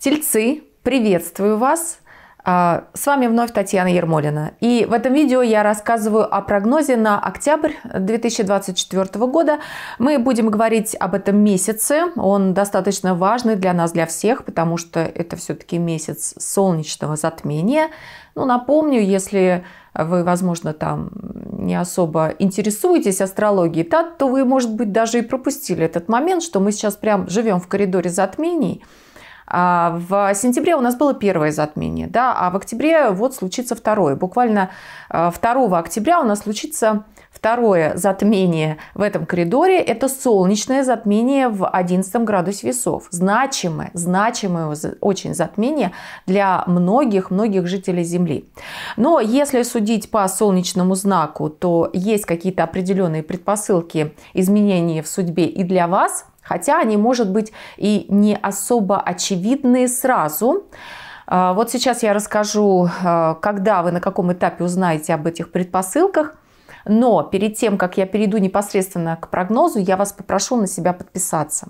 Тельцы, приветствую вас! А, с вами вновь Татьяна Ермолина. И в этом видео я рассказываю о прогнозе на октябрь 2024 года. Мы будем говорить об этом месяце. Он достаточно важный для нас, для всех, потому что это все-таки месяц солнечного затмения. Ну, напомню, если вы, возможно, там не особо интересуетесь астрологией, так, то вы, может быть, даже и пропустили этот момент, что мы сейчас прям живем в коридоре затмений – а, в сентябре у нас было первое затмение, да, а в октябре вот случится второе. Буквально 2 а, октября у нас случится второе затмение в этом коридоре. Это солнечное затмение в 11 градусе весов. Значимое, значимое очень затмение для многих-многих жителей Земли. Но если судить по солнечному знаку, то есть какие-то определенные предпосылки изменений в судьбе и для вас – Хотя они, может быть, и не особо очевидные сразу. А, вот сейчас я расскажу, а, когда вы на каком этапе узнаете об этих предпосылках. Но перед тем, как я перейду непосредственно к прогнозу, я вас попрошу на себя подписаться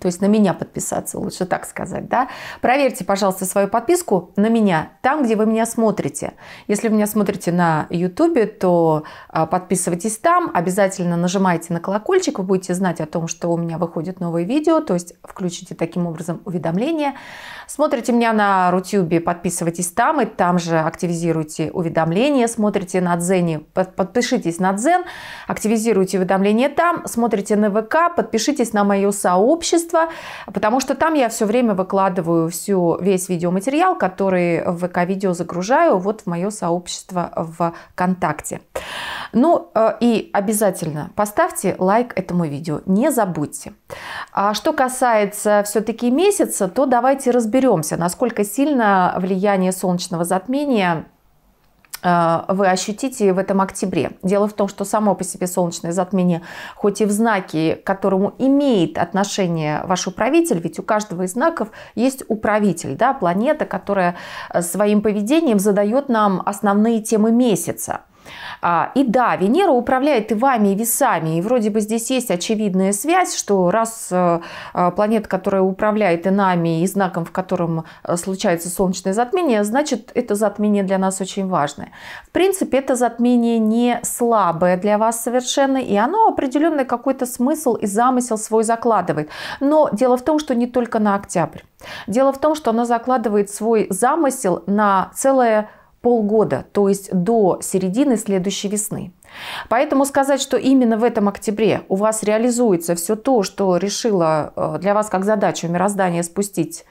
то есть на меня подписаться, лучше так сказать, да. Проверьте, пожалуйста, свою подписку на меня, там, где вы меня смотрите. Если вы меня смотрите на YouTube, то а, подписывайтесь там, обязательно нажимайте на колокольчик, вы будете знать о том, что у меня выходят новые видео, то есть включите таким образом уведомления. Смотрите меня на Рутюбе, подписывайтесь там, и там же активизируйте уведомления, смотрите на Дзене, подпишитесь на Дзен, активизируйте уведомления там, смотрите на ВК, подпишитесь на мое сообщество, сообщество, потому что там я все время выкладываю всю, весь видеоматериал, который в ВК-видео загружаю вот в мое сообщество ВКонтакте. Ну э, и обязательно поставьте лайк этому видео, не забудьте. А что касается все-таки месяца, то давайте разберемся, насколько сильно влияние солнечного затмения Э, вы ощутите в этом октябре. Дело в том, что само по себе солнечное затмение, хоть и в знаке, к которому имеет отношение ваш управитель, ведь у каждого из знаков есть управитель, да, планета, которая э, своим поведением задает нам основные темы месяца – а, и да, Венера управляет и вами, и весами. И вроде бы здесь есть очевидная связь, что раз э, э, планета, которая управляет и нами, и знаком, в котором э, случается солнечное затмение, значит, это затмение для нас очень важное. В принципе, это затмение не слабое для вас совершенно, и оно определенный какой-то смысл и замысел свой закладывает. Но дело в том, что не только на октябрь. Дело в том, что оно закладывает свой замысел на целое полгода, то есть до середины следующей весны. Поэтому сказать, что именно в этом октябре у вас реализуется все то, что решила э, для вас как задачу мироздание спустить,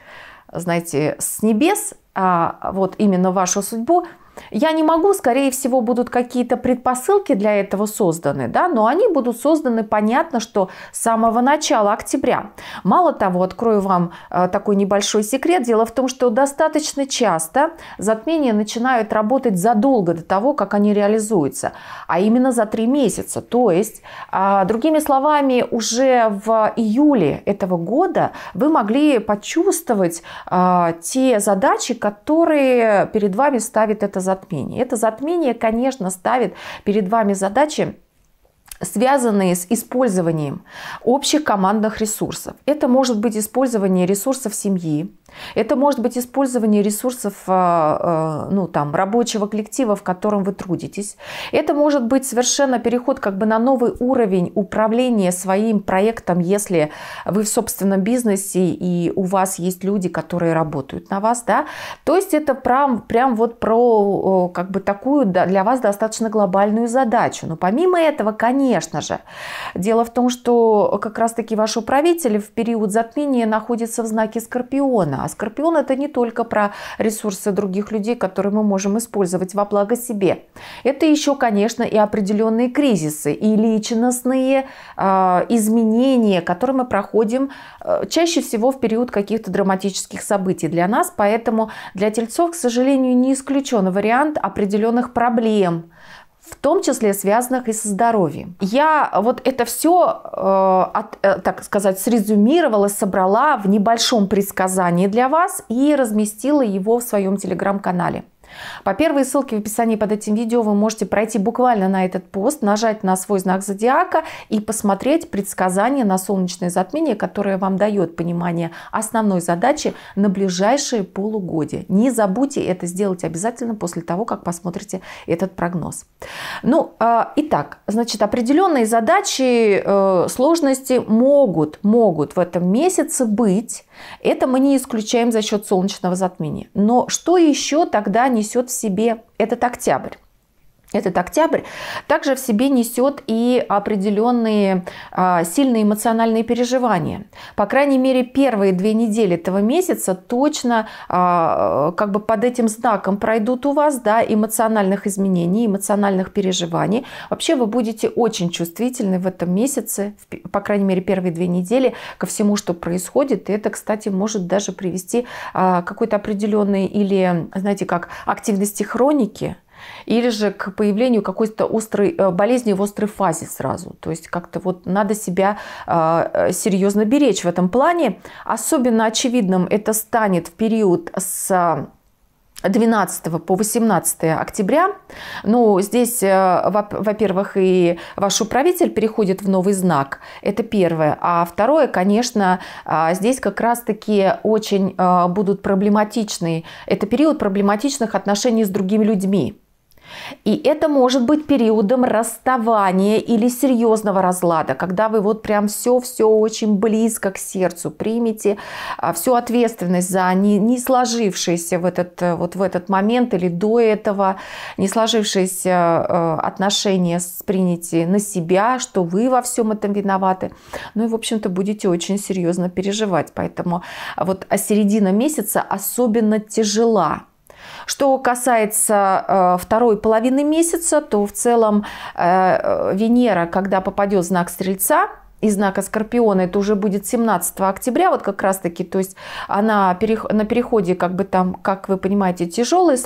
э, знаете, с небес, а вот именно вашу судьбу – я не могу, скорее всего, будут какие-то предпосылки для этого созданы, да, но они будут созданы, понятно, что с самого начала октября. Мало того, открою вам э, такой небольшой секрет. Дело в том, что достаточно часто затмения начинают работать задолго до того, как они реализуются, а именно за три месяца. То есть, а, другими словами, уже в июле этого года вы могли почувствовать а, те задачи, которые перед вами ставит это затмение. Это затмение, конечно, ставит перед вами задачи связанные с использованием общих командных ресурсов. Это может быть использование ресурсов семьи, это может быть использование ресурсов э, э, ну, там, рабочего коллектива, в котором вы трудитесь. Это может быть совершенно переход как бы на новый уровень управления своим проектом, если вы в собственном бизнесе и у вас есть люди, которые работают на вас. Да? То есть это прям, прям вот про как бы такую для вас достаточно глобальную задачу. Но помимо этого, конечно, конечно же. Дело в том, что как раз-таки ваш управитель в период затмения находится в знаке Скорпиона. А Скорпион это не только про ресурсы других людей, которые мы можем использовать во благо себе. Это еще, конечно, и определенные кризисы, и личностные э, изменения, которые мы проходим э, чаще всего в период каких-то драматических событий для нас. Поэтому для тельцов, к сожалению, не исключен вариант определенных проблем, в том числе связанных и со здоровьем. Я вот это все, э, от, э, так сказать, срезюмировала, собрала в небольшом предсказании для вас и разместила его в своем телеграм-канале. По первой ссылке в описании под этим видео вы можете пройти буквально на этот пост, нажать на свой знак зодиака и посмотреть предсказание на солнечное затмение, которое вам дает понимание основной задачи на ближайшие полугодие. Не забудьте это сделать обязательно после того, как посмотрите этот прогноз. Ну, э, итак, значит, определенные задачи, э, сложности могут, могут в этом месяце быть, это мы не исключаем за счет солнечного затмения. Но что еще тогда несет в себе этот октябрь? этот октябрь, также в себе несет и определенные а, сильные эмоциональные переживания. По крайней мере, первые две недели этого месяца точно а, как бы под этим знаком пройдут у вас да, эмоциональных изменений, эмоциональных переживаний. Вообще вы будете очень чувствительны в этом месяце, в, по крайней мере, первые две недели ко всему, что происходит. И это, кстати, может даже привести а, какой-то определенной или, знаете, как активности хроники, или же к появлению какой-то острой э, болезни в острой фазе сразу. То есть как-то вот надо себя э, э, серьезно беречь в этом плане. Особенно очевидным это станет в период с 12 по 18 октября. Ну, здесь, во-первых, и ваш управитель переходит в новый знак. Это первое. А второе, конечно, а, здесь как раз-таки очень будут проблематичные. Это период проблематичных отношений с другими людьми. И это может быть периодом расставания или серьезного разлада, когда вы вот прям все-все очень близко к сердцу примете, а, всю ответственность за не, не сложившиеся в этот, э, вот в этот момент или до этого не сложившиеся э, отношения приняте на себя, что вы во всем этом виноваты. Ну и, в общем-то, будете очень серьезно переживать. Поэтому вот а, середина месяца особенно тяжела что касается э, второй половины месяца, то в целом э, э, Венера, когда попадет в знак Стрельца, и знака Скорпиона, это уже будет 17 октября, вот как раз таки, то есть она перех, на переходе, как бы там, как вы понимаете, тяжелый,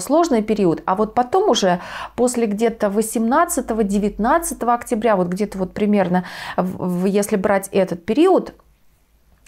сложный период, а вот потом уже после где-то 18-19 октября, вот где-то вот примерно, если брать этот период,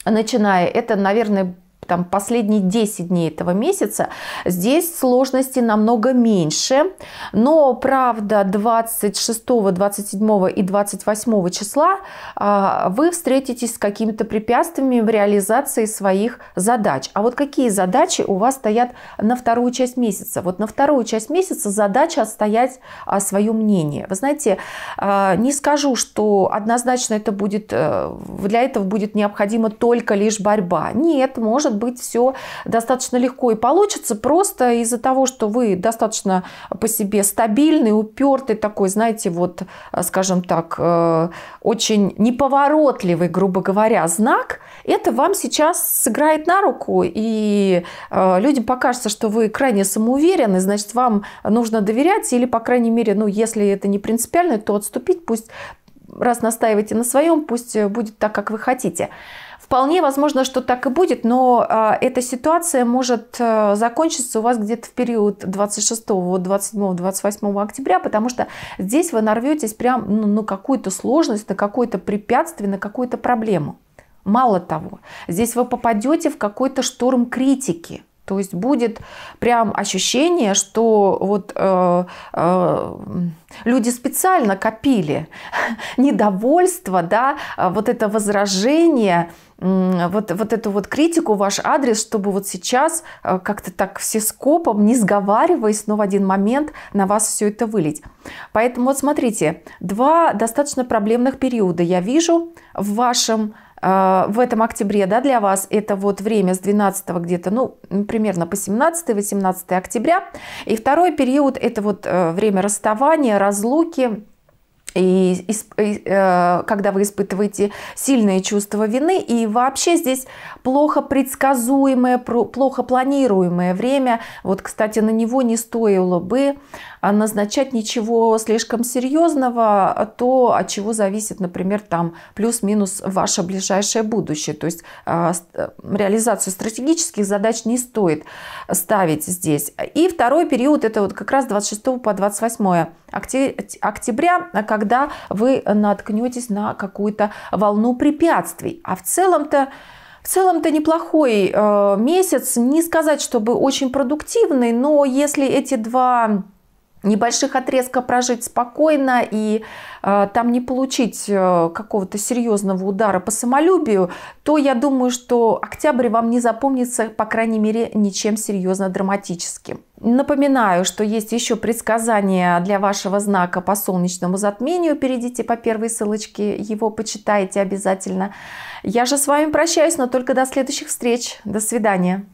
начиная, это, наверное, там, последние 10 дней этого месяца, здесь сложности намного меньше. Но, правда, 26, 27 и 28 числа а, вы встретитесь с какими-то препятствиями в реализации своих задач. А вот какие задачи у вас стоят на вторую часть месяца? Вот на вторую часть месяца задача отстоять а, свое мнение. Вы знаете, а, не скажу, что однозначно это будет, э, для этого будет необходима только лишь борьба. Нет, может быть все достаточно легко и получится просто из-за того, что вы достаточно по себе стабильный, упертый такой, знаете, вот, скажем так, э, очень неповоротливый, грубо говоря, знак, это вам сейчас сыграет на руку, и э, людям покажется, что вы крайне самоуверены, значит, вам нужно доверять, или, по крайней мере, ну, если это не принципиально, то отступить, пусть раз настаиваете на своем, пусть будет так, как вы хотите. Вполне возможно, что так и будет, но э, эта ситуация может э, закончиться у вас где-то в период 26, 27, 28 октября, потому что здесь вы нарветесь прям ну, на какую-то сложность, на какое-то препятствие, на какую-то проблему. Мало того, здесь вы попадете в какой-то шторм критики. То есть будет прям ощущение, что вот э, э, люди специально копили недовольство, да, вот это возражение, вот, вот эту вот критику ваш адрес, чтобы вот сейчас э, как-то так все скопом, не сговариваясь, но в один момент на вас все это вылить. Поэтому вот смотрите, два достаточно проблемных периода я вижу в вашем а, в этом октябре да, для вас это вот время с 12 где-то, ну, примерно по 17-18 октября. И второй период это вот э, время расставания, разлуки, и, и, э, когда вы испытываете сильные чувства вины, и вообще здесь плохо предсказуемое, плохо планируемое время. Вот, кстати, на него не стоило бы а, назначать ничего слишком серьезного, а то от чего зависит, например, там плюс-минус ваше ближайшее будущее. То есть а, э, реализацию стратегических задач не стоит ставить здесь. И второй период, это вот как раз 26 по 28 октября, когда вы наткнетесь на какую-то волну препятствий. А в целом-то в целом-то неплохой э, месяц, не сказать, чтобы очень продуктивный, но если эти два небольших отрезка прожить спокойно и э, там не получить э, какого-то серьезного удара по самолюбию, то я думаю, что октябрь вам не запомнится, по крайней мере, ничем серьезно драматическим. Напоминаю, что есть еще предсказания для вашего знака по солнечному затмению. Перейдите по первой ссылочке, его почитайте обязательно. Я же с вами прощаюсь, но только до следующих встреч. До свидания.